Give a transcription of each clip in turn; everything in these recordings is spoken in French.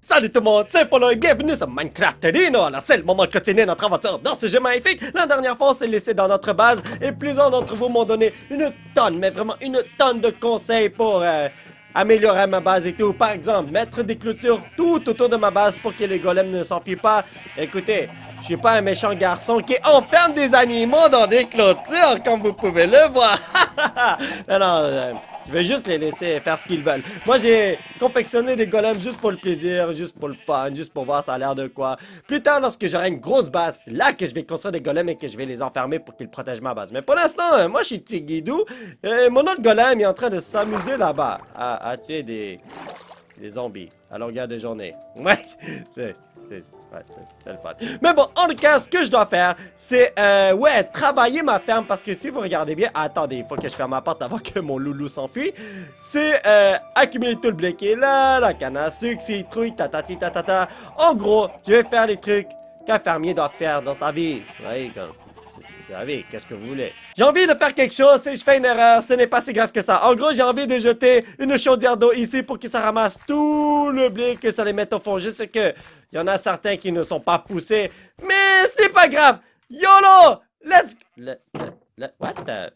Salut tout le monde, c'est Polo et bienvenue sur Minecraft Arena, c'est le moment de continuer notre aventure dans ce jeu magnifique. La dernière fois, on s'est laissé dans notre base et plusieurs d'entre vous m'ont donné une tonne, mais vraiment une tonne de conseils pour euh, améliorer ma base et tout. Par exemple, mettre des clôtures tout autour de ma base pour que les golems ne s'enfuient pas. Écoutez, je suis pas un méchant garçon qui enferme des animaux dans des clôtures, comme vous pouvez le voir. Alors... Je vais juste les laisser faire ce qu'ils veulent. Moi, j'ai confectionné des golems juste pour le plaisir, juste pour le fun, juste pour voir ça a l'air de quoi. Plus tard, lorsque j'aurai une grosse base, là que je vais construire des golems et que je vais les enfermer pour qu'ils protègent ma base. Mais pour l'instant, euh, moi, je suis Tiguidou Et euh, mon autre golem est en train de s'amuser là-bas à, à tuer des zombies à longueur de journée. Ouais, c'est... Ouais, c'est le fun. Mais bon, en tout cas, ce que je dois faire, c'est, euh, ouais, travailler ma ferme. Parce que si vous regardez bien, attendez, il faut que je ferme ma porte avant que mon loulou s'enfuit. C'est euh, accumuler tout le blé qui est là, la canne à sucre, citrouille, tatati, tatata. En gros, je vais faire les trucs qu'un fermier doit faire dans sa vie. Vous savez, qu'est-ce que vous voulez? J'ai envie de faire quelque chose, si je fais une erreur, ce n'est pas si grave que ça. En gros, j'ai envie de jeter une chaudière d'eau ici pour que ça ramasse tout le blé que ça les mette au fond. Juste que il y en a certains qui ne sont pas poussés, mais ce n'est pas grave. YOLO! Let's... what the...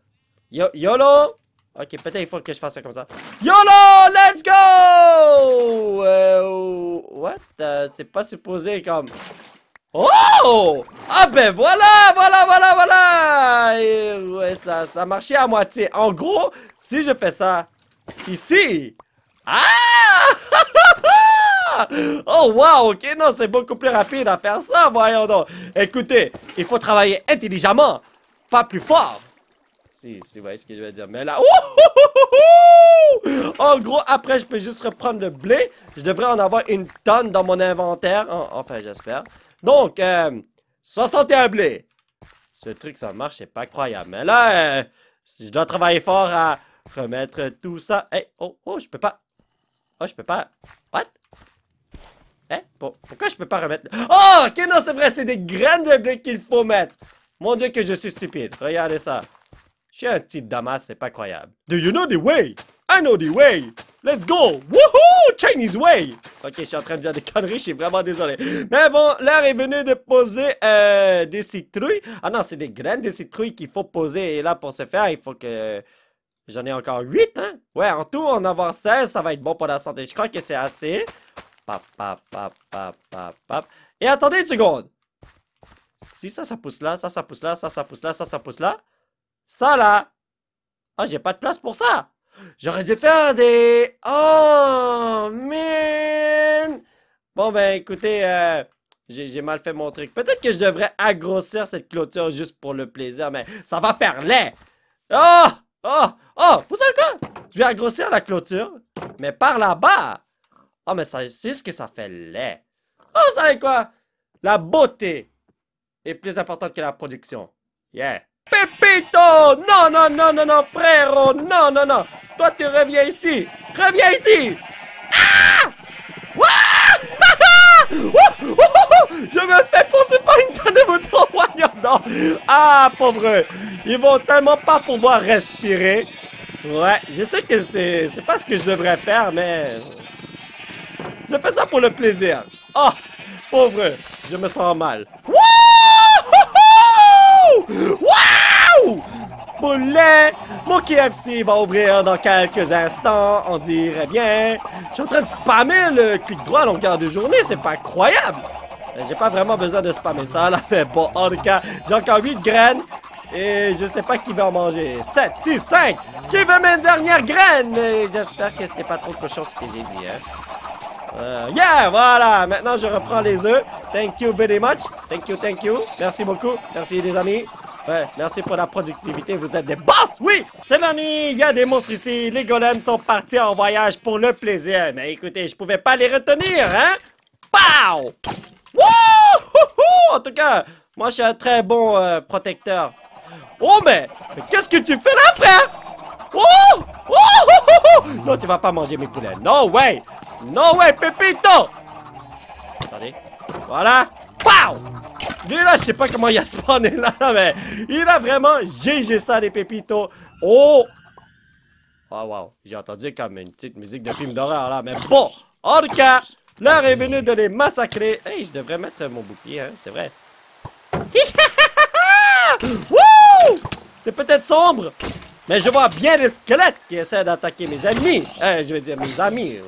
YOLO? Ok, peut-être il faut que je fasse ça comme ça. YOLO! Let's go! Euh, what? The... C'est pas supposé comme... Oh Ah ben voilà, voilà, voilà, voilà Et ouais, ça, ça marchait à moitié. En gros, si je fais ça ici... Ah Oh wow, ok, non, c'est beaucoup plus rapide à faire ça, voyons donc. Écoutez, il faut travailler intelligemment, pas plus fort. Si, si vous voyez ce que je veux dire. Mais là, en gros, après, je peux juste reprendre le blé. Je devrais en avoir une tonne dans mon inventaire. Enfin, j'espère. Donc, 61 euh, blé. Ce truc, ça marche, c'est pas croyable. Mais là, euh, je dois travailler fort à remettre tout ça. Hey, oh, oh, je peux pas. Oh, je peux pas. What? Hein? Bon, pourquoi je peux pas remettre... Oh, ok, non, c'est vrai, c'est des graines de blé qu'il faut mettre. Mon Dieu, que je suis stupide. Regardez ça. Je suis un petit damas, c'est pas croyable. Do you know the way? I know the way. Let's go. Woohoo! Chinese way! Ok, je suis en train de dire des conneries, je suis vraiment désolé. Mais bon, l'heure est venue de poser euh, des citrouilles. Ah non, c'est des graines de citrouilles qu'il faut poser. Et là, pour se faire, il faut que... J'en ai encore 8, hein? Ouais, en tout, en avoir 16, ça va être bon pour la santé. Je crois que c'est assez. Pap, Et attendez une seconde! Si ça, ça pousse là, ça, ça pousse là, ça, ça pousse là, ça, ça pousse là. Ça, là! Ah, j'ai pas de place pour ça! J'aurais dû faire des... Oh, man! Bon, ben, écoutez, euh, j'ai mal fait mon truc. Peut-être que je devrais agrossir cette clôture juste pour le plaisir, mais ça va faire laid! Oh! Oh! Oh! Vous savez quoi? Je vais agrossir la clôture, mais par là-bas! Oh, mais c'est ce que ça fait laid! Oh, vous savez quoi? La beauté est plus importante que la production. Yeah! Pépito! Non, non, non, non, non, frérot! Non, non, non! Toi, tu reviens ici. Reviens ici. Ah Je me fais poursuivre une tonne de moutons Ah, pauvre. Ils vont tellement pas pouvoir respirer. Ouais, je sais que c'est pas ce que je devrais faire, mais... Je fais ça pour le plaisir. Oh, pauvre. Je me sens mal. Waouh poulet. Mon KFC va ouvrir dans quelques instants, on dirait bien. Je suis en train de spammer le cul droit à longueur de journée, c'est pas incroyable. J'ai pas vraiment besoin de spammer ça là, mais bon, en tout cas, j'ai encore 8 graines. Et je sais pas qui va en manger. 7, 6, 5! Qui veut mes dernière graines? J'espère que n'est pas trop de cochon ce que j'ai dit, hein. Euh, yeah! Voilà! Maintenant, je reprends les œufs. Thank you very much. Thank you, thank you. Merci beaucoup. Merci, les amis. Ouais, merci pour la productivité, vous êtes des boss, oui! C'est la nuit, il y a des monstres ici, les golems sont partis en voyage pour le plaisir. Mais écoutez, je pouvais pas les retenir, hein? Pow! Wouhou! En tout cas, moi je suis un très bon euh, protecteur. Oh mais, qu'est-ce que tu fais là, frère? Non, tu vas pas manger mes poulets. No way! No way, Pépito! Attendez. Voilà! Pow! Lui là, je sais pas comment il a spawné là, mais il a vraiment GG ça les pépitos. Oh! oh, wow, j'ai entendu comme une petite musique de film d'horreur là, mais bon! En tout cas, l'heure est venue de les massacrer. Hey, je devrais mettre mon bouclier, hein, c'est vrai. C'est peut-être sombre, mais je vois bien les squelettes qui essaient d'attaquer mes ennemis. Euh, je veux dire mes amis.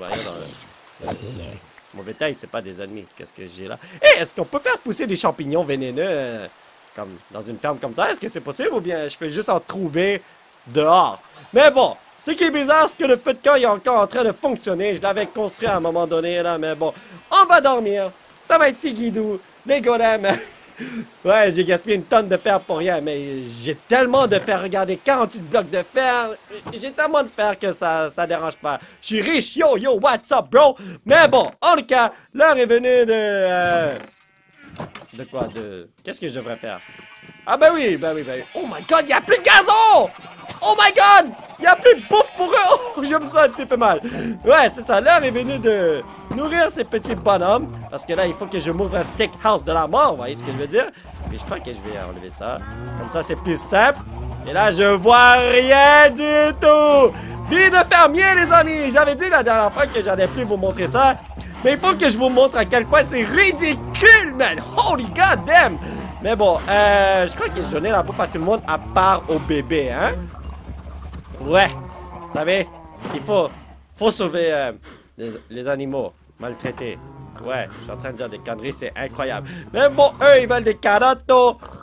Mon bétail, c'est pas des ennemis. Qu'est-ce que j'ai là? Hé, eh, est-ce qu'on peut faire pousser des champignons vénéneux euh, comme dans une ferme comme ça? Est-ce que c'est possible ou bien je peux juste en trouver dehors? Mais bon, ce qui est bizarre, c'est que le feu de camp est encore en train de fonctionner. Je l'avais construit à un moment donné, là, mais bon. On va dormir. Ça va être Tigidou, les golems. ouais, j'ai gaspillé une tonne de fer pour rien, mais j'ai tellement de fer. Regardez, 48 blocs de fer. J'ai tellement de fer que ça, ça dérange pas. Je suis riche, yo, yo, what's up, bro? Mais bon, en tout cas, l'heure est venue de... Euh, de quoi? De... Qu'est-ce que je devrais faire? Ah ben oui, ben oui, ben oui. Oh my god, il a plus de gazon! Oh my god! Il a plus de bouffe pour J'aime ça un petit peu mal. Ouais, c'est ça. L'heure est venue de nourrir ces petits bonhommes. Parce que là, il faut que je m'ouvre un steakhouse de la mort. Vous voyez ce que je veux dire? Mais je crois que je vais enlever ça. Comme ça, c'est plus simple. Et là, je vois rien du tout. Vie de fermier, les amis. J'avais dit la dernière fois que j'allais plus vous montrer ça. Mais il faut que je vous montre à quel point c'est ridicule, man. Holy god damn. Mais bon, euh, je crois que je donnais la bouffe à tout le monde à part au bébé, hein? Ouais. Vous savez, il faut, faut sauver euh, les, animaux maltraités. Ouais, je suis en train de dire des conneries, c'est incroyable. Mais bon, eux, ils veulent des carottes.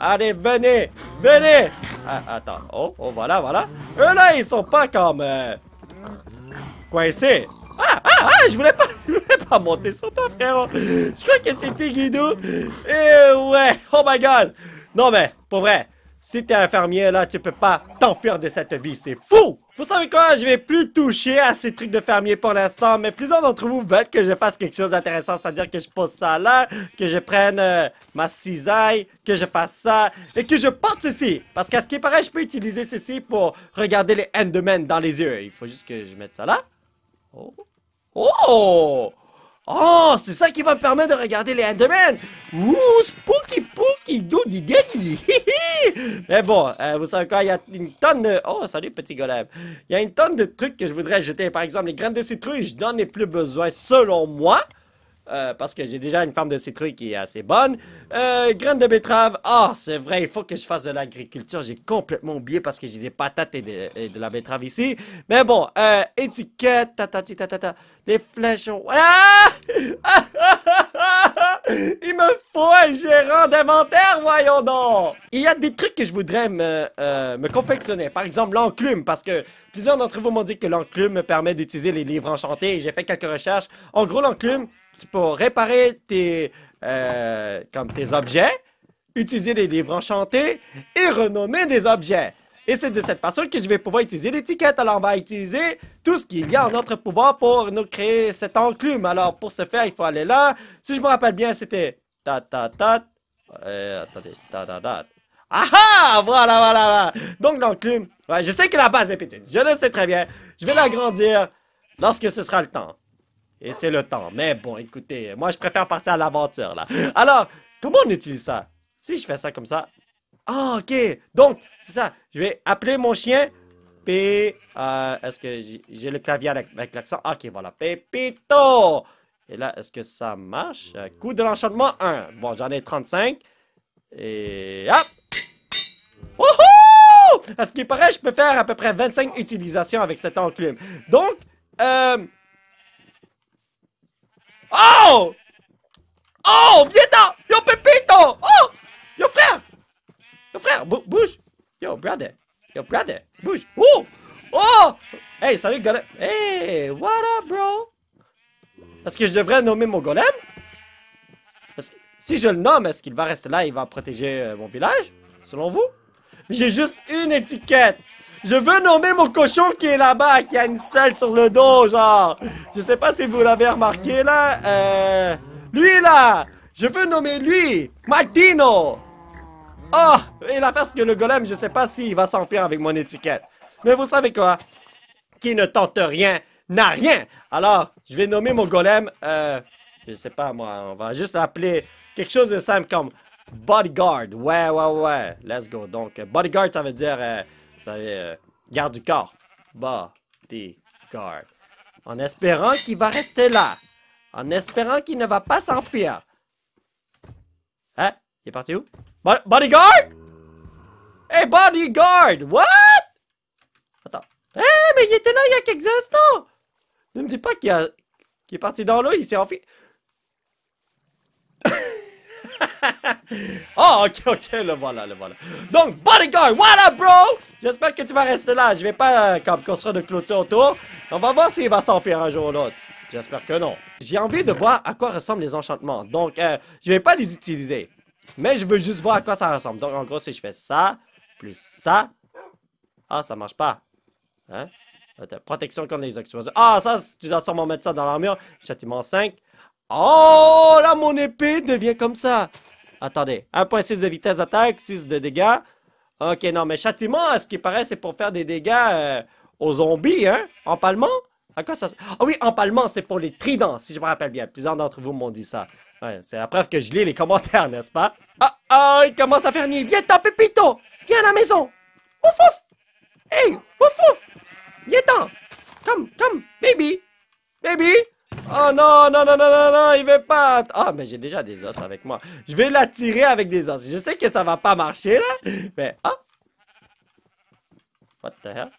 Allez, venez, venez. Ah, attends, oh, oh, voilà, voilà. Eux, là, ils sont pas comme... Euh... Quoi, ah, ah, ah, je voulais pas, je voulais pas monter sur toi, frérot. Je crois que c'était Guido. Et euh, ouais, oh my god. Non, mais, pour vrai, si t'es un fermier, là, tu peux pas t'enfuir de cette vie, c'est fou! Vous savez quoi, je vais plus toucher à ces trucs de fermier pour l'instant, mais plusieurs d'entre vous veulent que je fasse quelque chose d'intéressant, c'est-à-dire que je pose ça là, que je prenne euh, ma cisaille, que je fasse ça, et que je porte ceci. Parce qu'à ce qui paraît, je peux utiliser ceci pour regarder les Endermen dans les yeux. Il faut juste que je mette ça là. Oh! Oh! Oh, c'est ça qui va me permettre de regarder les Endermen Ouh, spooky Spooky, doody daddy! Mais bon, euh, vous savez quoi, il y a une tonne de... Oh, salut petit golem! Il y a une tonne de trucs que je voudrais jeter. Par exemple, les graines de citrouille, je n'en ai plus besoin selon moi. Euh, parce que j'ai déjà une ferme de citrouille qui est assez bonne. Euh, graines de betterave. oh, c'est vrai, il faut que je fasse de l'agriculture. J'ai complètement oublié parce que j'ai des patates et de, la betterave ici. Mais bon, euh, étiquette, ta ta les flèches au... Ah! Il me faut un gérant d'inventaire, voyons donc! Il y a des trucs que je voudrais me, euh, me confectionner. Par exemple, l'enclume, parce que plusieurs d'entre vous m'ont dit que l'enclume me permet d'utiliser les livres enchantés et j'ai fait quelques recherches. En gros, l'enclume, c'est pour réparer tes, euh, comme tes objets, utiliser les livres enchantés et renommer des objets. Et c'est de cette façon que je vais pouvoir utiliser l'étiquette. Alors, on va utiliser tout ce qu'il y a en notre pouvoir pour nous créer cette enclume. Alors, pour ce faire, il faut aller là. Si je me rappelle bien, c'était... Ta ta ta... Euh, attendez, ta ta ta... Ah Voilà, voilà, voilà. Donc, l'enclume... je sais que la base est petite. Je le sais très bien. Je vais l'agrandir lorsque ce sera le temps. Et c'est le temps. Mais bon, écoutez, moi, je préfère partir à l'aventure, là. Alors, comment on utilise ça? Si je fais ça comme ça... Ah, ok. Donc, c'est ça. Je vais appeler mon chien. P. Euh, est-ce que j'ai le clavier avec, l'accent? Ok, voilà. Pépito. Et là, est-ce que ça marche? Euh, coup de l'enchantement 1. Bon, j'en ai 35. Et hop! Wouhou! est ce qu'il paraît, je peux faire à peu près 25 utilisations avec cette enclume. Donc, euh... Oh! Oh, viens là! Yo, Pépito! Oh! Yo, frère! Yo, frère, bouge. Yo, brother. Yo, brother. Bouge. Oh! Oh! Hey, salut, golem. Hey, what up, bro? Est-ce que je devrais nommer mon golem? Que, si je le nomme, est-ce qu'il va rester là et il va protéger euh, mon village? Selon vous? J'ai juste une étiquette. Je veux nommer mon cochon qui est là-bas, qui a une selle sur le dos, genre. Je sais pas si vous l'avez remarqué, là. Euh... Lui, là. Je veux nommer lui. Martino. Oh! Et la face que le golem, je sais pas s'il va s'enfuir avec mon étiquette. Mais vous savez quoi? Qui ne tente rien n'a rien. Alors, je vais nommer mon golem, euh, je sais pas moi, on va juste l'appeler quelque chose de simple comme bodyguard. Ouais, ouais, ouais. Let's go. Donc, bodyguard, ça veut dire, euh, ça veut, garde du corps. Bodyguard. En espérant qu'il va rester là. En espérant qu'il ne va pas s'enfuir. Hein? Il est parti où? bodyguard? Hey, bodyguard! What? Attends. Hé, hey, mais il était là il y a quelques instants! Ne me dis pas qu'il a... est parti dans l'eau, il s'est enfui. oh, ok, ok, le voilà, le voilà. Donc, bodyguard, what up, bro? J'espère que tu vas rester là. Je vais pas euh, comme construire de clôture autour. On va voir s'il va s'enfuir un jour ou l'autre. J'espère que non. J'ai envie de voir à quoi ressemblent les enchantements. Donc, euh, je vais pas les utiliser. Mais je veux juste voir à quoi ça ressemble. Donc, en gros, si je fais ça, plus ça... Ah, ça marche pas. Hein? Protection contre les explosions. Ah, ça, tu dois sûrement mettre ça dans l'armure. Châtiment 5. Oh, là, mon épée devient comme ça. Attendez. 1.6 de vitesse d'attaque, 6 de dégâts. Ok, non, mais châtiment, à ce qui paraît, c'est pour faire des dégâts euh, aux zombies, hein? Empalement? À quoi ça... Ah oui, empalement, c'est pour les tridents, si je me rappelle bien. Plusieurs d'entre vous m'ont dit ça. Ouais, c'est la preuve que je lis les commentaires, n'est-ce pas? Ah, ah, il commence à faire nuit. Viens t'en, Pépito! Viens à la maison! Ouf, ouf! Hey, ouf, ouf! Viens t'en! Come, come, baby! Baby! Oh non, non, non, non, non, non, il veut pas. Ah, mais j'ai déjà des os avec moi. Je vais l'attirer avec des os. Je sais que ça va pas marcher, là. Mais, ah! What the hell?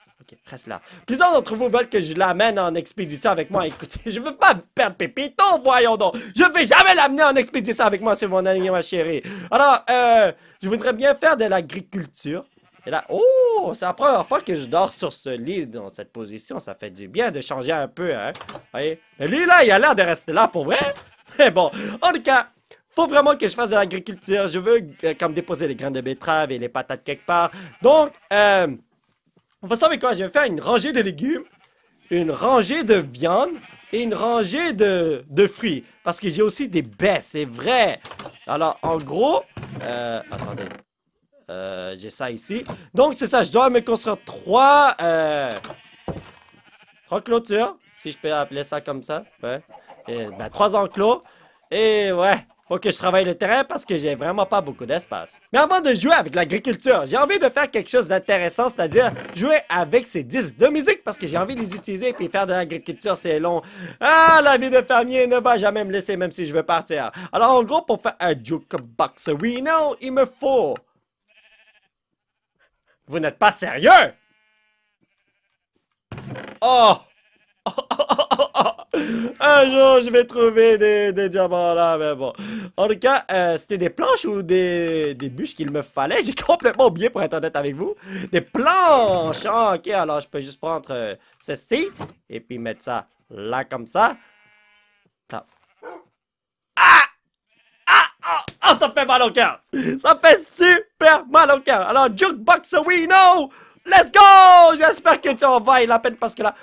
reste là. Plusieurs d'entre vous veulent que je l'amène en expédition avec moi. Écoutez, je veux pas perdre Pépito, voyons donc. Je vais jamais l'amener en expédition avec moi, c'est mon ami, ma chérie. Alors, euh, je voudrais bien faire de l'agriculture. Et là, oh, c'est la première fois que je dors sur ce lit dans cette position. Ça fait du bien de changer un peu, hein. Voyez? lui, là, il a l'air de rester là pour vrai. Mais bon, en tout cas, faut vraiment que je fasse de l'agriculture. Je veux euh, comme déposer les grains de betterave et les patates quelque part. Donc, euh, on va savoir quoi? Je vais faire une rangée de légumes, une rangée de viande et une rangée de, fruits. Parce que j'ai aussi des baies, c'est vrai. Alors, en gros... Euh, attendez. Euh, j'ai ça ici. Donc, c'est ça. Je dois me construire trois... Euh, trois clôtures, si je peux appeler ça comme ça. Ouais. ben, trois enclos. Et ouais, faut que je travaille le terrain parce que j'ai vraiment pas beaucoup d'espace. Mais avant de jouer avec l'agriculture, j'ai envie de faire quelque chose d'intéressant, c'est-à-dire jouer avec ces disques de musique parce que j'ai envie de les utiliser puis faire de l'agriculture, c'est long. Ah, la vie de fermier ne va jamais me laisser même si je veux partir. Alors en gros, pour faire un jukebox oui, non, il me faut... Vous n'êtes pas sérieux Oh Un jour, je vais trouver des, diamants là, mais bon. En tout cas, euh, c'était des planches ou des, bûches qu'il me fallait. J'ai complètement oublié, pour être honnête avec vous. Des planches! Ah, ok, alors je peux juste prendre euh, ceci et puis mettre ça là comme ça. Ah! Ah! Ah! Oh, ça fait mal au cœur! Ça fait super mal au cœur! Alors, Jukebox non! Let's go! J'espère que tu en vailles la peine parce que là...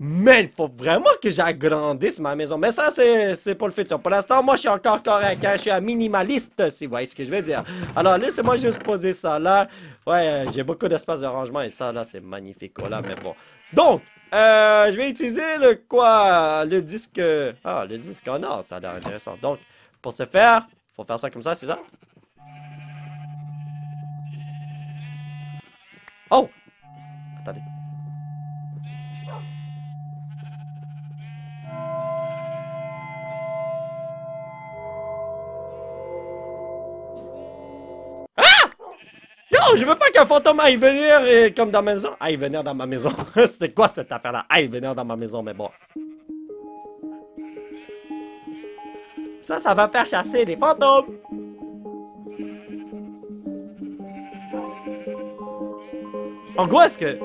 Mais il faut vraiment que j'agrandisse ma maison. Mais ça, c'est pour le futur. Pour l'instant, moi, je suis encore correct. Hein. Je suis un minimaliste, si vous voyez ce que je veux dire. Alors, laissez-moi juste poser ça là. Ouais, euh, j'ai beaucoup d'espace de rangement et ça, là, c'est magnifique. Là, mais bon. Donc, euh, je vais utiliser le quoi Le disque. Ah, le disque en or, ça a l'air intéressant. Donc, pour ce faire, faut faire ça comme ça, c'est ça Oh Attendez. je veux pas qu'un fantôme aille venir comme dans ma maison. Aille venir dans ma maison. C'était quoi cette affaire-là? Aille venir dans ma maison, mais bon. Ça, ça va faire chasser les fantômes. En gros, est-ce que...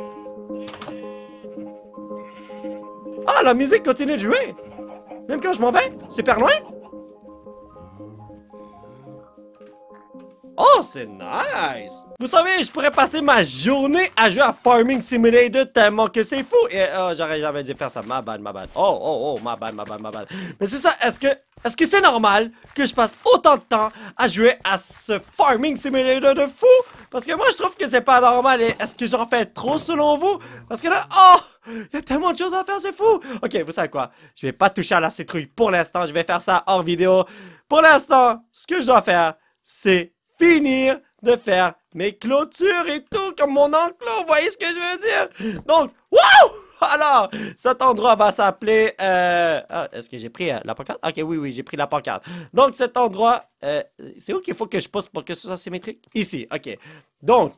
Ah, la musique continue de jouer! Même quand je m'en vais, c'est super loin! c'est nice! Vous savez, je pourrais passer ma journée à jouer à Farming Simulator tellement que c'est fou! Et, oh, j'aurais jamais dû faire ça. Ma bad, ma bad. Oh, oh, oh, ma bad, ma bad, ma bad. Mais c'est ça, est-ce que... Est-ce que c'est normal que je passe autant de temps à jouer à ce Farming Simulator de fou? Parce que moi, je trouve que c'est pas normal. Et est-ce que j'en fais trop selon vous? Parce que là... Oh! Il y a tellement de choses à faire, c'est fou! Ok, vous savez quoi? Je vais pas toucher à la citrouille pour l'instant. Je vais faire ça hors vidéo. Pour l'instant, ce que je dois faire, c'est finir de faire mes clôtures et tout comme mon enclos, vous voyez ce que je veux dire? Donc, waouh! Alors, cet endroit va s'appeler... Euh, ah, est-ce que j'ai pris euh, la pancarte? Ok, oui, oui, j'ai pris la pancarte. Donc, cet endroit... Euh, c'est où qu'il faut que je pose pour que ce soit symétrique? Ici, ok. Donc,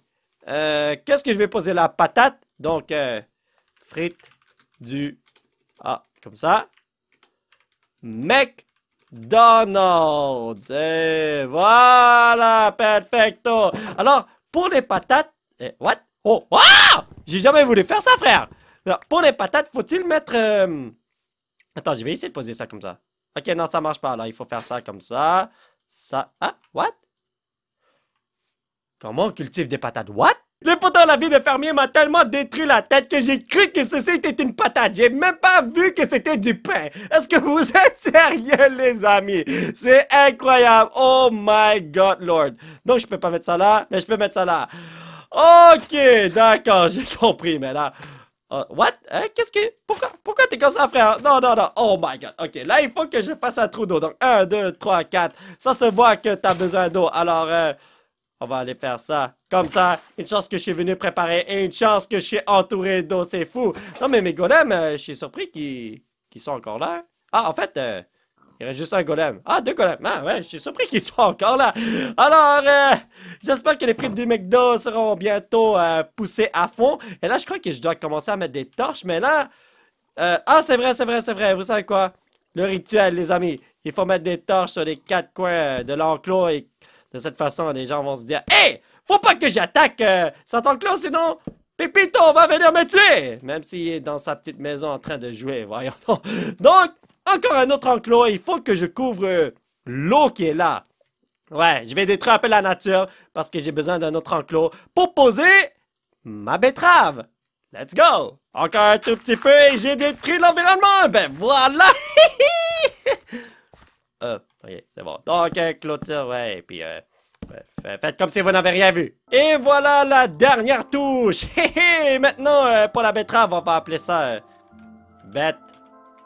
qu'est-ce que je vais poser? La patate. Donc, frites du... Ah, comme ça. Mec Donalds Et voilà, perfecto. Alors, pour les patates... Eh, what? Oh, ah! J'ai jamais voulu faire ça, frère. pour les patates, faut-il mettre... Euh, attends, je vais essayer de poser ça comme ça. Ok, non, ça marche pas. Alors, il faut faire ça comme ça. Ça... Ah, what? Comment on cultive des patates? What? Les dans la vie de fermier m'a tellement détruit la tête que j'ai cru que ceci était une patate. J'ai même pas vu que c'était du pain. Est-ce que vous êtes sérieux, les amis? C'est incroyable. Oh my god, lord. Donc, je peux pas mettre ça là, mais je peux mettre ça là. Ok, d'accord, j'ai compris, mais là... Oh, what? Hein? Qu'est-ce que... Pourquoi, Pourquoi t'es comme ça, frère? Non, non, non. Oh my god. Ok, là, il faut que je fasse un trou d'eau. Donc, 1, 2, 3, 4. Ça se voit que t'as besoin d'eau. Alors, euh, on va aller faire ça. Comme ça. Une chance que je suis venu préparer et une chance que je suis entouré d'eau. C'est fou. Non, mais mes golems, euh, je suis surpris qu'ils qu sont encore là. Ah, en fait, euh, il reste juste un golem. Ah, deux golems. Ah, ouais, je suis surpris qu'ils soient encore là. Alors, euh, j'espère que les frites du McDo seront bientôt poussées à fond. Et là, je crois que je dois commencer à mettre des torches. Mais là... ah, c'est vrai, c'est vrai, c'est vrai. Vous savez quoi? Le rituel, les amis. Il faut mettre des torches sur les quatre coins de l'enclos et de cette façon, les gens vont se dire Hey, faut pas que j'attaque euh, cet enclos, sinon Pépito va venir me tuer! Même s'il est dans sa petite maison en train de jouer, voyons. Donc, donc encore un autre enclos, il faut que je couvre euh, l'eau qui est là. Ouais, je vais détruire un peu la nature parce que j'ai besoin d'un autre enclos pour poser ma betterave. Let's go! Encore un tout petit peu et j'ai détruit l'environnement! Ben voilà! Hop. Euh, OK, c'est bon. Donc, clôture, ouais, puis... Euh, Faites comme si vous n'avez rien vu. Et voilà la dernière touche. Maintenant, euh, pour la betterave, on va appeler ça euh, bête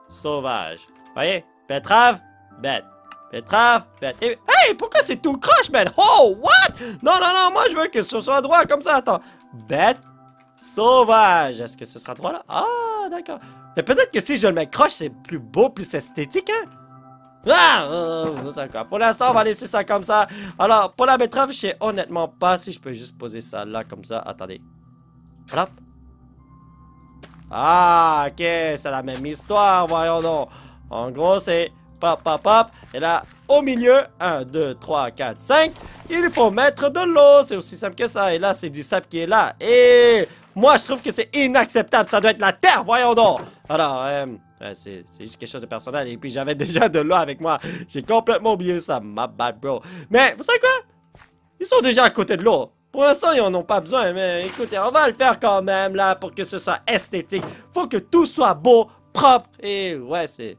sauvage. Voyez? Betterave, bête. betrave, bête. Hey, pourquoi c'est tout croche, man? Ben? Oh, what? Non, non, non, moi je veux que ce soit droit comme ça. Attends. Bête sauvage. Est-ce que ce sera droit là? Ah, d'accord. Mais peut-être que si je le mets croche, c'est plus beau, plus esthétique, hein? Ah euh, Pour l'instant, on va laisser ça comme ça. Alors, pour la betterave, je sais honnêtement pas si je peux juste poser ça là comme ça. Attendez. Hop. Ah, ok, c'est la même histoire, voyons donc. En gros, c'est pop, pop, pop. Et là, au milieu, 1, 2, 3, 4, 5. Il faut mettre de l'eau, c'est aussi simple que ça. Et là, c'est du sable qui est là. Et moi, je trouve que c'est inacceptable. Ça doit être la terre, voyons donc. Alors, euh, c'est juste quelque chose de personnel. Et puis j'avais déjà de l'eau avec moi. J'ai complètement oublié ça. ma bad, bro. Mais vous savez quoi? Ils sont déjà à côté de l'eau. Pour l'instant, ils en ont pas besoin. Mais écoutez, on va le faire quand même là pour que ce soit esthétique. Faut que tout soit beau, propre. Et ouais, c'est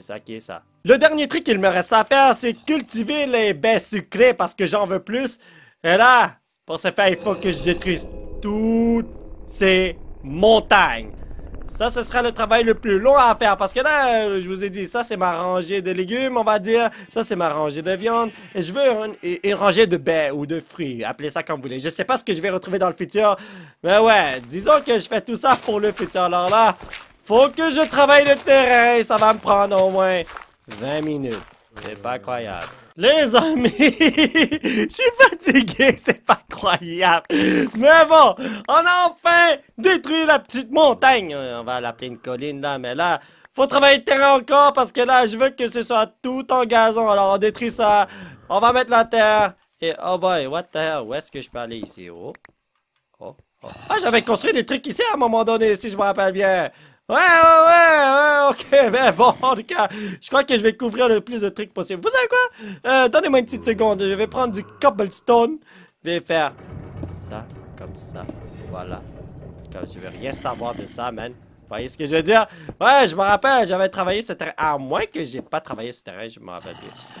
ça qui est ça. Le dernier truc qu'il me reste à faire, c'est cultiver les baies sucrées parce que j'en veux plus. Et là, pour ce faire, il faut que je détruise toutes ces montagnes. Ça, ce sera le travail le plus long à faire parce que là, euh, je vous ai dit, ça c'est ma rangée de légumes, on va dire, ça c'est ma rangée de viande, et je veux une, rangée de baies ou de fruits, appelez ça comme vous voulez. Je sais pas ce que je vais retrouver dans le futur, mais ouais, disons que je fais tout ça pour le futur. Alors là, faut que je travaille le terrain, ça va me prendre au moins 20 minutes. C'est pas croyable. Les amis, je suis fatigué, c'est pas croyable. Mais bon, on a enfin détruit la petite montagne. On va l'appeler une colline là, mais là, faut travailler le terrain encore parce que là, je veux que ce soit tout en gazon. Alors on détruit ça, on va mettre la terre. Et oh boy, what the hell, où est-ce que je peux aller ici? Oh, oh. oh. Ah, j'avais construit des trucs ici à un moment donné, si je me rappelle bien. Ouais, ouais, ouais, ok, mais bon, en tout cas, je crois que je vais couvrir le plus de trucs possible. Vous savez quoi? Euh, donnez-moi une petite seconde, je vais prendre du cobblestone. Je vais faire ça, comme ça, voilà. Comme je veux rien savoir de ça, man. Vous voyez ce que je veux dire? Ouais, je me rappelle, j'avais travaillé ce terrain. À moins que j'ai pas travaillé ce terrain, je me rappelle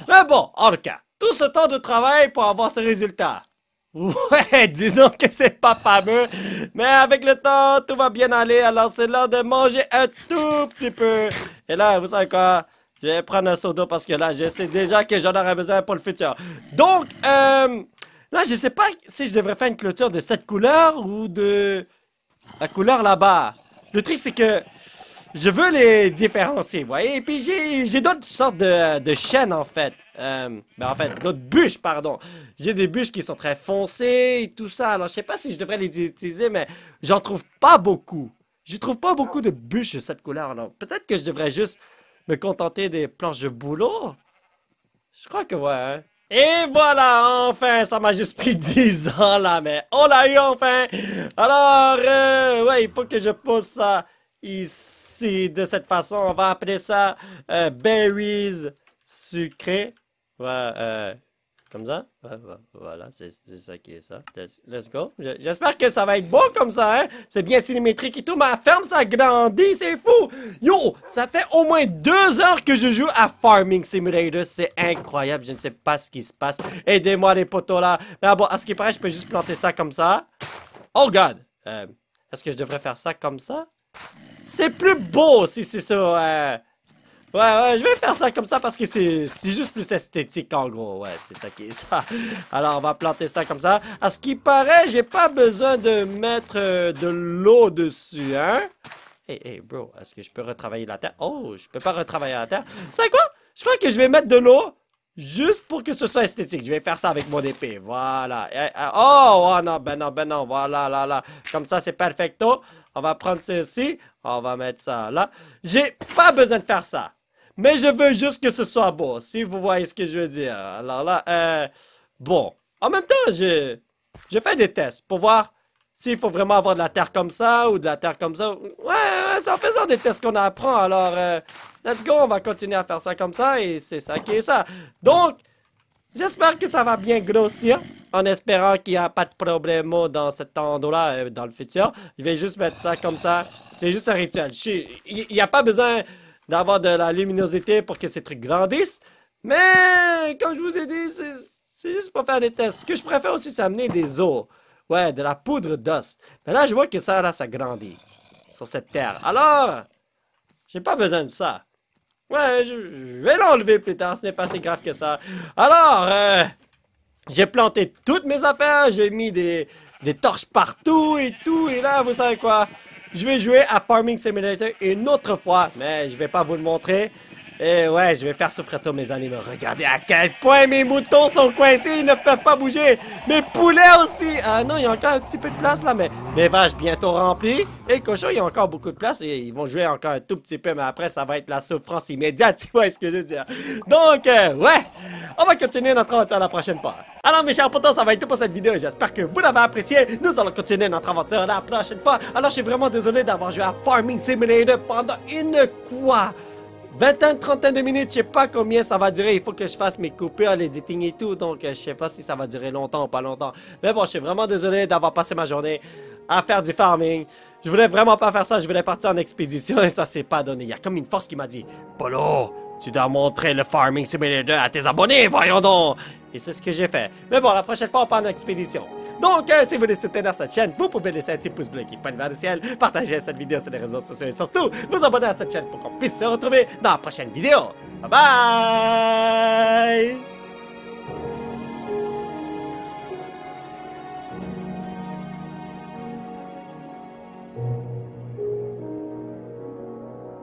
Mais bon, en tout cas, tout ce temps de travail pour avoir ce résultat. Ouais, disons que c'est pas fameux, mais avec le temps, tout va bien aller, alors c'est l'heure de manger un tout petit peu. Et là, vous savez quoi? Je vais prendre un soda parce que là, je sais déjà que j'en aurai besoin pour le futur. Donc, euh, là, je sais pas si je devrais faire une clôture de cette couleur ou de la couleur là-bas. Le truc, c'est que je veux les différencier, vous voyez? Et puis j'ai d'autres sortes de, de, chaînes, en fait. Euh, ben en fait, d'autres bûches, pardon. J'ai des bûches qui sont très foncées et tout ça. Alors, je sais pas si je devrais les utiliser, mais j'en trouve pas beaucoup. Je trouve pas beaucoup de bûches de cette couleur. Alors, peut-être que je devrais juste me contenter des planches de boulot. Je crois que ouais, hein. Et voilà, enfin, ça m'a juste pris 10 ans là, mais on l'a eu enfin! Alors, euh, ouais, il faut que je pose ça Ici, de cette façon, on va appeler ça euh, berries sucrées. Voilà, euh, comme ça. Voilà, c'est ça qui est ça. Let's, go. J'espère que ça va être beau comme ça, hein? C'est bien symétrique et tout. Ma ferme, ça grandit, c'est fou! Yo, ça fait au moins deux heures que je joue à Farming Simulator. C'est incroyable. Je ne sais pas ce qui se passe. Aidez-moi, les potos, là. Mais ah bon, à ce qui paraît, je peux juste planter ça comme ça. Oh, God! Euh, est-ce que je devrais faire ça comme ça? C'est plus beau si c'est ça. Ouais. ouais, ouais, je vais faire ça comme ça parce que c'est juste plus esthétique en gros. Ouais, c'est ça qui est ça. Alors, on va planter ça comme ça. À ce qui paraît, j'ai pas besoin de mettre euh, de l'eau dessus, hein. Hey, hey, bro, est-ce que je peux retravailler la terre? Oh, je peux pas retravailler la terre. C'est quoi? Je crois que je vais mettre de l'eau Juste pour que ce soit esthétique. Je vais faire ça avec mon épée. Voilà. Eh, eh, oh, oh, non, ben non, ben non. Voilà, là, là. Comme ça, c'est perfecto. On va prendre ceci. On va mettre ça là. J'ai pas besoin de faire ça. Mais je veux juste que ce soit beau. Si vous voyez ce que je veux dire. Alors là, euh, bon. En même temps, je, je fais des tests pour voir s'il faut vraiment avoir de la terre comme ça ou de la terre comme ça. Ouais, ouais c'est en faisant des tests qu'on apprend. Alors, euh, let's go, on va continuer à faire ça comme ça et c'est ça qui est ça. Donc, j'espère que ça va bien grossir en espérant qu'il n'y a pas de problème dans cet endroit-là euh, dans le futur. Je vais juste mettre ça comme ça. C'est juste un rituel. Il n'y a pas besoin d'avoir de la luminosité pour que ces trucs grandissent. Mais, comme je vous ai dit, c'est juste pour faire des tests. Ce que je préfère aussi, c'est amener des eaux. Ouais, de la poudre d'os. Mais là, je vois que ça, là, ça grandit sur cette terre. Alors, j'ai pas besoin de ça. Ouais, je, vais l'enlever plus tard, ce n'est pas si grave que ça. Alors, euh, j'ai planté toutes mes affaires, j'ai mis des, des torches partout et tout, et là, vous savez quoi? Je vais jouer à Farming Simulator une autre fois, mais je vais pas vous le montrer. Eh ouais, je vais faire souffrir tous mes animaux. Regardez à quel point mes moutons sont coincés, ils ne peuvent pas bouger. Mes poulets aussi. Ah non, il y a encore un petit peu de place là, mais mes vaches bientôt remplies. Et cochons, il y a encore beaucoup de place et ils vont jouer encore un tout petit peu, mais après, ça va être la souffrance immédiate, tu vois ce que je veux dire. Donc, euh, ouais, on va continuer notre aventure la prochaine fois. Alors, mes chers potos, ça va être tout pour cette vidéo. J'espère que vous l'avez apprécié. Nous allons continuer notre aventure la prochaine fois. Alors, je suis vraiment désolé d'avoir joué à Farming Simulator pendant une quoi 20 trentaine de minutes, je sais pas combien ça va durer. Il faut que je fasse mes coupures, l'éditing et tout. Donc, euh, je sais pas si ça va durer longtemps ou pas longtemps. Mais bon, je suis vraiment désolé d'avoir passé ma journée à faire du farming. Je voulais vraiment pas faire ça. Je voulais partir en expédition et ça s'est pas donné. Il y a comme une force qui m'a dit « Polo, tu dois montrer le Farming Simulator à tes abonnés, voyons donc! Et c'est ce que j'ai fait. Mais bon, la prochaine fois, on part en expédition. Donc, euh, si vous voulez soutenir cette chaîne, vous pouvez laisser un petit pouce bleu qui pointe vers le ciel, partager cette vidéo sur les réseaux sociaux et surtout, vous abonner à cette chaîne pour qu'on puisse se retrouver dans la prochaine vidéo. Bye bye!